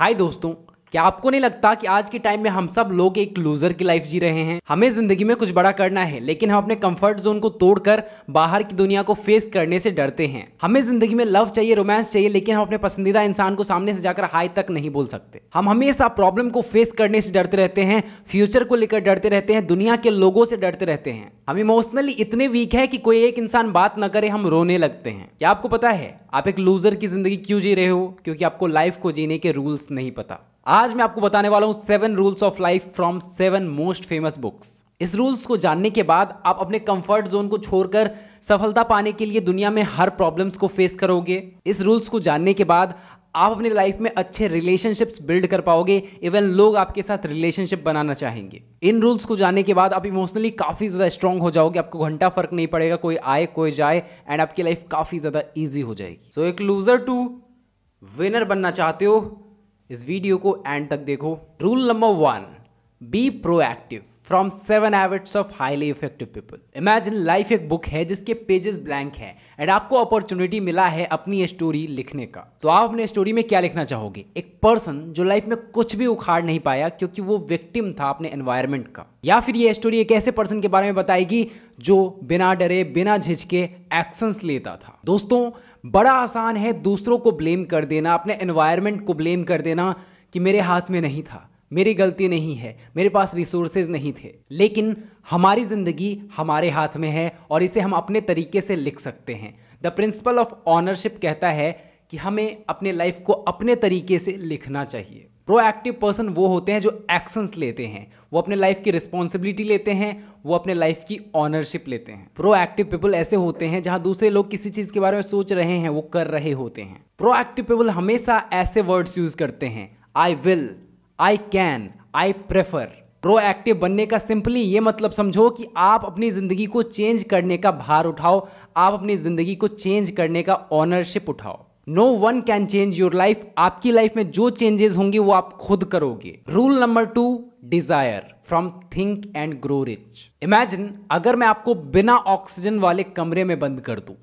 हाय दोस्तों क्या आपको नहीं लगता कि आज के टाइम में हम सब लोग एक लूजर की लाइफ जी रहे हैं हमें जिंदगी में कुछ बड़ा करना है लेकिन हम अपने कंफर्ट जोन को तोड़कर बाहर की दुनिया को फेस करने से डरते हैं हमें जिंदगी में लव चाहिए रोमांस चाहिए लेकिन हम अपने पसंदीदा इंसान को सामने से जाकर हाई तक नहीं बोल सकते हम हमेशा प्रॉब्लम को फेस करने से डरते रहते हैं फ्यूचर को लेकर डरते रहते हैं दुनिया के लोगों से डरते रहते हैं हम इमोशनली इतने वीक है कि कोई एक इंसान बात न करे हम रोने लगते हैं क्या आपको पता है आप एक लूजर की जिंदगी क्यों जी रहे हो क्योंकि आपको लाइफ को जीने के रूल्स नहीं पता आज मैं आपको बताने वाला हूं seven rules of life from seven most famous books इस रूल्स को जानने के बाद आप अपने कंफर्ट जोन को छोड़कर सफलता पाने के लिए दुनिया में हर प्रॉब्लम्स को फेस करोगे इस रूल्स को जानने के बाद आप अपने लाइफ में अच्छे रिलेशनशिप्स बिल्ड कर पाओगे इवन लोग आपके साथ रिलेशनशिप बनाना चाहेंगे इन रूल्स को जानने के बाद आप इमोशनली काफ़ी ज़्यादा स्ट्रॉन्ग हो जाओगे आपको घंटा फर्क नहीं पड़ेगा कोई आए कोई जाए एंड आपकी लाइफ काफ़ी ज़्यादा ईजी हो जाएगी सो so, एक लूज़र टू विनर बनना चाहते हो इस वीडियो को एंड तक देखो rule number one be proactive from seven habits of highly effective people imagine life एक बुक है जिसके पेजेस ब्लैंक हैं एंड आपको अपॉर्चुनिटी मिला है अपनी स्टोरी लिखने का तो आप अपने स्टोरी में क्या लिखना चाहोगे एक पर्सन जो लाइफ में कुछ भी उखाड़ नहीं पाया क्योंकि वो विक्टिम था अपने एनवायरमेंट का या फिर ये स्टोरी एक ऐसे पर्सन के बारे में बताएगी जो बिना डरे बिना झिझके एक्शंस लेता था दोस्तों बड़ा आसान है दूसरों को ब्लेम कर देना अपने एनवायरनमेंट को ब्लेम कर देना कि मेरे हाथ में नहीं था मेरी गलती नहीं है मेरे पास रिसोर्सेज नहीं थे लेकिन हमारी ज़िंदगी हमारे हाथ में है और इसे हम अपने तरीके से लिख सकते हैं द प्रिंसिपल ऑफ ऑनरशिप कहता है कि हमें अपने लाइफ को अपने तरीके से लिखना चाहिए प्रोएक्टिव पर्सन वो होते हैं जो एक्शंस लेते हैं वो अपने लाइफ की रिस्पॉन्सिबिलिटी लेते हैं वो अपने लाइफ की ऑनरशिप लेते हैं प्रोएक्टिव पीपल ऐसे होते हैं जहां दूसरे लोग किसी चीज़ के बारे में सोच रहे हैं वो कर रहे होते हैं प्रोएक्टिव पीपल हमेशा ऐसे वर्ड्स यूज करते हैं I will I can I prefer proactive बनने का सिंपली ये मतलब समझो कि आप अपनी ज़िंदगी को चेंज करने का भार उठाओ आप अपनी ज़िंदगी को चेंज करने का ऑनरशिप उठाओ no one can change your life आपकी लाइफ में जो चेंजेस होंगे वो आप खुद करोगे rule number two desire from think and grow rich imagine अगर मैं आपको बिना ऑक्सीजन वाले कमरे में बंद कर दूं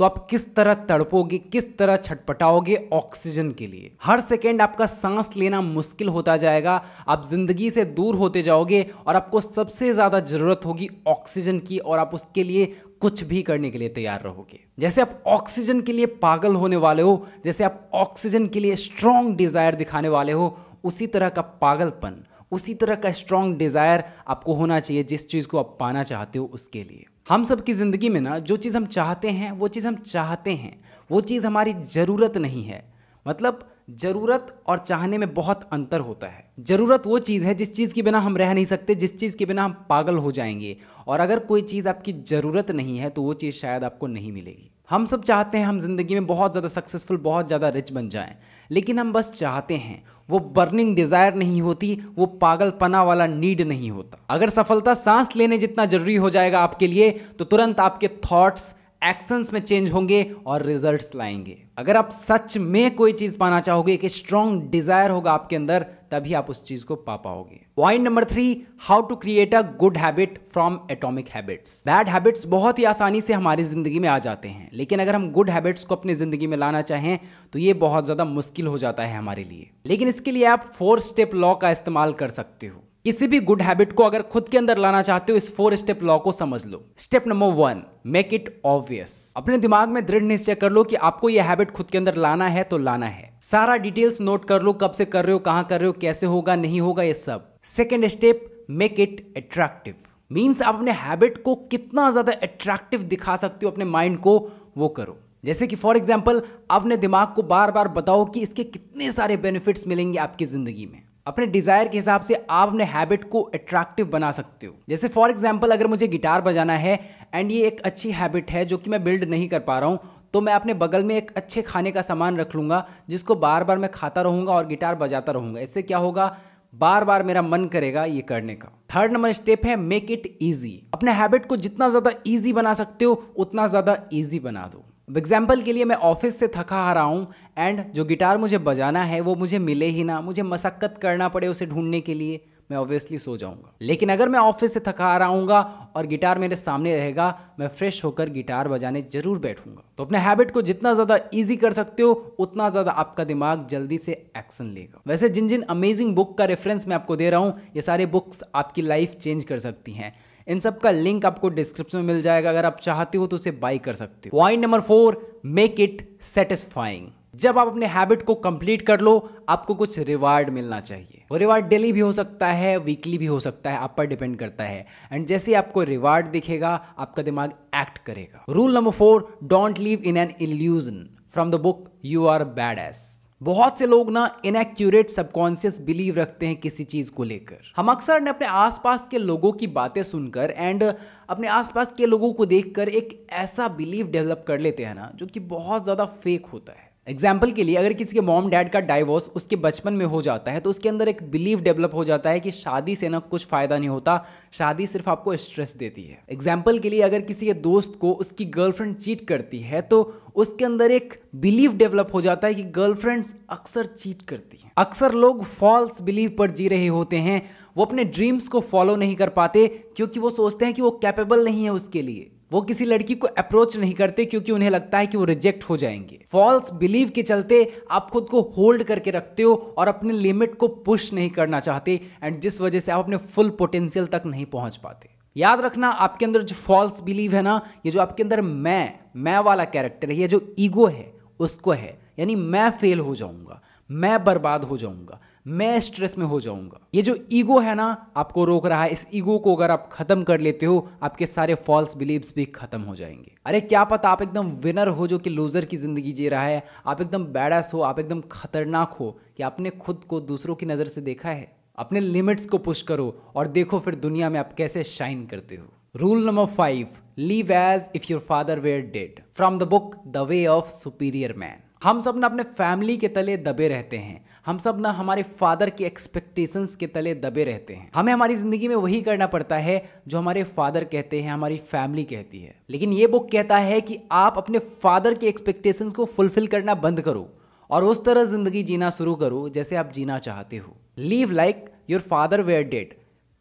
तो आप किस तरह तड़पोगे किस तरह छटपटाओगे ऑक्सीजन के लिए हर सेकेंड आपका सांस लेना मुश्किल होता जाएगा आप जिंदगी से दूर होते जाओगे और आपको सबसे ज़्यादा ज़रूरत होगी ऑक्सीजन की और आप उसके लिए कुछ भी करने के लिए तैयार रहोगे जैसे आप ऑक्सीजन के लिए पागल होने वाले हो जैसे आप ऑक्सीजन के लिए स्ट्रॉन्ग डिज़ायर दिखाने वाले हो उसी तरह का पागलपन उसी तरह का स्ट्रॉन्ग डिज़ायर आपको होना चाहिए जिस चीज़ को आप पाना चाहते हो उसके लिए हम सब की ज़िंदगी में ना जो चीज़ हम चाहते हैं वो चीज़ हम चाहते हैं वो चीज़ हमारी ज़रूरत नहीं है मतलब ज़रूरत और चाहने में बहुत अंतर होता है ज़रूरत वो चीज़ है जिस चीज़ के बिना हम रह नहीं सकते जिस चीज़ के बिना हम पागल हो जाएंगे और अगर कोई चीज़ आपकी ज़रूरत नहीं है तो वो चीज़ शायद आपको नहीं मिलेगी हम सब चाहते हैं हम ज़िंदगी में बहुत ज़्यादा सक्सेसफुल बहुत ज़्यादा रिच बन जाएं लेकिन हम बस चाहते हैं वो बर्निंग डिज़ायर नहीं होती वो पागलपना वाला नीड नहीं होता अगर सफलता सांस लेने जितना ज़रूरी हो जाएगा आपके लिए तो तुरंत आपके थॉट्स एक्शंस में चेंज होंगे और रिजल्ट्स लाएंगे अगर आप सच में कोई चीज़ पाना चाहोगे एक स्ट्रॉन्ग डिज़ायर होगा आपके अंदर तभी आप उस चीज को पा पाओगे point number three how to create a good habit from atomic habits bad habits बहुत ही आसानी से हमारी जिंदगी में आ जाते हैं लेकिन अगर हम गुड हैबिट्स को अपनी जिंदगी में लाना चाहें तो ये बहुत ज्यादा मुश्किल हो जाता है हमारे लिए लेकिन इसके लिए आप फोर स्टेप लॉ का इस्तेमाल कर सकते हो किसी भी गुड हैबिट को अगर खुद के अंदर लाना चाहते हो इस फोर स्टेप लॉ को समझ लो step number one make it obvious अपने दिमाग में दृढ़ निश्चय कर लो कि आपको यह हैबिट खुद के अंदर लाना है तो लाना है सारा डिटेल्स नोट कर लो कब से कर रहे हो कहां कर रहे हो कैसे होगा नहीं होगा ये सब second step make it attractive means आप अपने हैबिट को कितना ज्यादा अट्रैक्टिव दिखा सकते हो अपने माइंड को वो करो जैसे कि फॉर एग्जाम्पल अपने दिमाग को बार बार बताओ कि इसके कितने सारे बेनिफिट्स मिलेंगे आपकी जिंदगी में अपने डिज़ायर के हिसाब से आप अपने हैबिट को अट्रैक्टिव बना सकते हो जैसे फॉर एग्जाम्पल अगर मुझे गिटार बजाना है एंड ये एक अच्छी हैबिट है जो कि मैं बिल्ड नहीं कर पा रहा हूँ तो मैं अपने बगल में एक अच्छे खाने का सामान रख लूँगा जिसको बार बार मैं खाता रहूँगा और गिटार बजाता रहूँगा इससे क्या होगा बार बार मेरा मन करेगा ये करने का थर्ड नंबर स्टेप है मेक इट ईजी अपने हैबिट को जितना ज़्यादा ईजी बना सकते हो उतना ज़्यादा ईजी बना दो अब एग्जाम्पल के लिए मैं ऑफिस से थका हारा हूँ एंड जो गिटार मुझे बजाना है वो मुझे मिले ही ना मुझे मशक्क़त करना पड़े उसे ढूंढने के लिए मैं ऑब्वियसली सो जाऊँगा लेकिन अगर मैं ऑफिस से थका हारा हूँगा और गिटार मेरे सामने रहेगा मैं फ्रेश होकर गिटार बजाने ज़रूर बैठूंगा तो अपने हैबिट को जितना ज़्यादा ईजी कर सकते हो उतना ज़्यादा आपका दिमाग जल्दी से एक्शन लेगा वैसे जिन जिन अमेजिंग बुक का रेफरेंस मैं आपको दे रहा हूँ ये सारे बुक्स आपकी लाइफ चेंज कर सकती हैं इन सब का लिंक आपको डिस्क्रिप्शन में मिल जाएगा अगर आप चाहते हो तो उसे बाई कर सकते हो point number four make it satisfying जब आप अपने हैबिट को कंप्लीट कर लो आपको कुछ रिवार्ड मिलना चाहिए वो रिवार्ड डेली भी हो सकता है वीकली भी हो सकता है आप पर डिपेंड करता है एंड जैसे आपको रिवार्ड दिखेगा आपका दिमाग एक्ट करेगा rule number four don't live in an illusion from the book you are badass बहुत से लोग ना इनएक्यूरेट सबकॉन्शियस बिलीव रखते हैं किसी चीज़ को लेकर हम अक्सर ने अपने आसपास के लोगों की बातें सुनकर एंड अपने आसपास के लोगों को देखकर एक ऐसा बिलीव डेवलप कर लेते हैं ना जो कि बहुत ज़्यादा फेक होता है एग्जाम्पल के लिए अगर किसी के मॉम डैड का डाइवोर्स उसके बचपन में हो जाता है तो उसके अंदर एक बिलीव डेवलप हो जाता है कि शादी से ना कुछ फ़ायदा नहीं होता शादी सिर्फ आपको स्ट्रेस देती है एग्जाम्पल के लिए अगर किसी के दोस्त को उसकी गर्लफ्रेंड चीट करती है तो उसके अंदर एक बिलीव डेवलप हो जाता है कि गर्लफ्रेंड्स अक्सर चीट करती हैं अक्सर लोग फॉल्स बिलीव पर जी रहे होते हैं वो अपने ड्रीम्स को फॉलो नहीं कर पाते क्योंकि वो सोचते हैं कि वो कैपेबल नहीं है उसके लिए वो किसी लड़की को अप्रोच नहीं करते क्योंकि उन्हें लगता है कि वो रिजेक्ट हो जाएंगे फॉल्स बिलीव के चलते आप खुद को होल्ड करके रखते हो और अपने लिमिट को पुश नहीं करना चाहते एंड जिस वजह से आप अपने फुल पोटेंशियल तक नहीं पहुंच पाते याद रखना आपके अंदर जो फॉल्स बिलीव है ना ये जो आपके अंदर मैं मैं वाला कैरेक्टर है ये जो ईगो है उसको है यानी मैं फेल हो जाऊंगा मैं बर्बाद हो जाऊंगा मैं स्ट्रेस में हो जाऊंगा ये जो ईगो है ना आपको रोक रहा है इस ईगो को अगर आप खत्म कर लेते हो आपके सारे फॉल्स बिलीव्स भी खत्म हो जाएंगे अरे क्या पता आप एकदम विनर हो जो कि लूजर की जिंदगी जी रहा है आप एकदम बैडस हो आप एकदम खतरनाक हो कि आपने खुद को दूसरों की नज़र से देखा है अपने लिमिट्स को पुश करो और देखो फिर दुनिया में आप कैसे शाइन करते हो rule number five live as if your father were dead from the book the way of superior man हम सब ना अपने फैमिली के तले दबे रहते हैं हम सब ना हमारे फादर के एक्सपेक्टेशंस के तले दबे रहते हैं हमें हमारी ज़िंदगी में वही करना पड़ता है जो हमारे फादर कहते हैं हमारी फैमिली कहती है लेकिन ये बुक कहता है कि आप अपने फादर के एक्सपेक्टेशंस को फुलफिल करना बंद करो और उस तरह ज़िंदगी जीना शुरू करो जैसे आप जीना चाहते हो live like your father were dead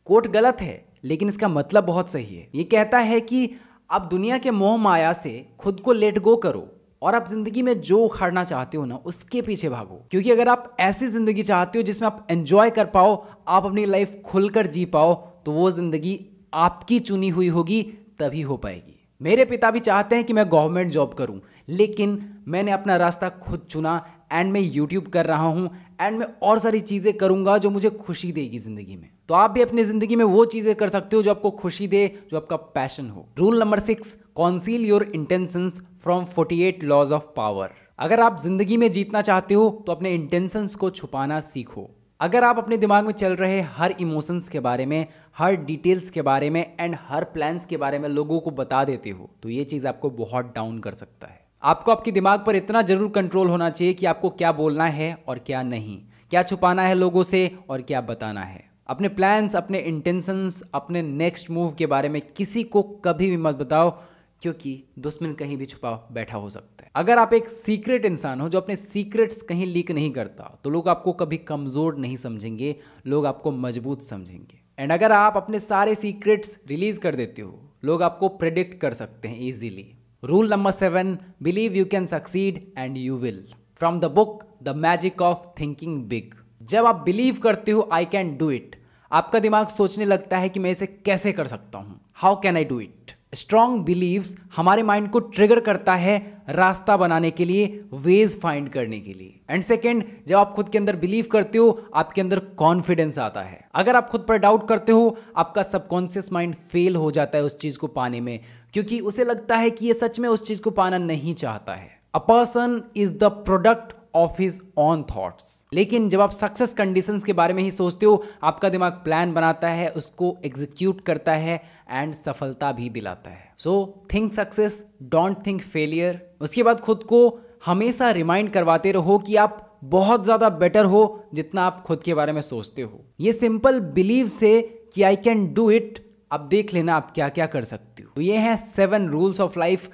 quote गलत है लेकिन इसका मतलब बहुत सही है ये कहता है कि आप दुनिया के मोह माया से खुद को लेट गो करो और आप जिंदगी में जो उखाड़ना चाहते हो ना उसके पीछे भागो क्योंकि अगर आप ऐसी जिंदगी चाहते हो जिसमें आप एंजॉय कर पाओ आप अपनी लाइफ खुलकर जी पाओ तो वो जिंदगी आपकी चुनी हुई होगी तभी हो पाएगी मेरे पिता भी चाहते हैं कि मैं गवर्नमेंट जॉब करूं लेकिन मैंने अपना रास्ता खुद चुना एंड मैं यूट्यूब कर रहा हूं एंड मैं और सारी चीज़ें करूंगा जो मुझे खुशी देगी ज़िंदगी में तो आप भी अपनी ज़िंदगी में वो चीज़ें कर सकते हो जो आपको खुशी दे जो आपका पैशन हो rule number six conceal your intentions from 48 laws of power अगर आप जिंदगी में जीतना चाहते हो तो अपने इंटेंशंस को छुपाना सीखो अगर आप अपने दिमाग में चल रहे हर इमोशंस के बारे में हर डिटेल्स के बारे में एंड हर प्लान्स के बारे में लोगों को बता देते हो तो ये चीज़ आपको बहुत डाउन कर सकता है आपको आपके दिमाग पर इतना ज़रूर कंट्रोल होना चाहिए कि आपको क्या बोलना है और क्या नहीं क्या छुपाना है लोगों से और क्या बताना है अपने प्लान्स अपने इंटेंशंस अपने नेक्स्ट मूव के बारे में किसी को कभी भी मत बताओ क्योंकि दुश्मन कहीं भी छुपा बैठा हो सकता है अगर आप एक सीक्रेट इंसान हो जो अपने सीक्रेट्स कहीं लीक नहीं करता तो लोग आपको कभी कमज़ोर नहीं समझेंगे लोग आपको मजबूत समझेंगे एंड अगर आप अपने सारे सीक्रेट्स रिलीज़ कर देते हो लोग आपको प्रेडिक्ट कर सकते हैं easily rule number seven believe you can succeed and you will from the book the magic of thinking big जब आप बिलीव करते हो आई कैन डू इट आपका दिमाग सोचने लगता है कि मैं इसे कैसे कर सकता हूँ how can I do it strong beliefs हमारे माइंड को ट्रिगर करता है रास्ता बनाने के लिए वेज फाइंड करने के लिए एंड सेकेंड जब आप खुद के अंदर बिलीव करते हो आपके अंदर कॉन्फिडेंस आता है अगर आप खुद पर डाउट करते हो आपका सबकॉन्शियस माइंड फेल हो जाता है उस चीज़ को पाने में क्योंकि उसे लगता है कि ये सच में उस चीज़ को पाना नहीं चाहता है a person is the product of his own thoughts लेकिन जब आप सक्सेस कंडीशंस के बारे में ही सोचते हो आपका दिमाग प्लान बनाता है उसको एग्जीक्यूट करता है एंड सफलता भी दिलाता है so think success don't think failure उसके बाद खुद को हमेशा रिमाइंड करवाते रहो कि आप बहुत ज़्यादा बेटर हो जितना आप खुद के बारे में सोचते हो ये सिंपल बिलीव से कि आई कैन डू इट आप देख लेना आप क्या क्या कर सकते हो तो ये हैं सेवन रूल्स ऑफ लाइफ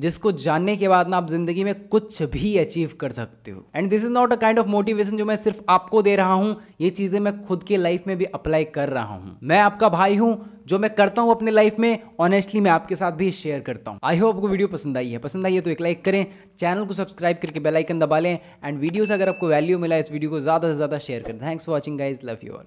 जिसको जानने के बाद ना आप जिंदगी में कुछ भी अचीव कर सकते हो and this is not a kind of motivation जो मैं सिर्फ आपको दे रहा हूँ ये चीज़ें मैं खुद के लाइफ में भी अप्लाई कर रहा हूँ मैं आपका भाई हूँ जो मैं करता हूँ अपने लाइफ में ऑनेस्टली मैं आपके साथ भी शेयर करता हूँ आई होप आपको वीडियो पसंद आई है पसंद आई है तो एक लाइक करें चैनल को सब्सक्राइब करके बेल आइकन दबा लें एंड वीडियो से अगर आपको वैल्यू मिला इस वीडियो को ज़्यादा से ज़्यादा शेयर करें thanks for watching guys love you all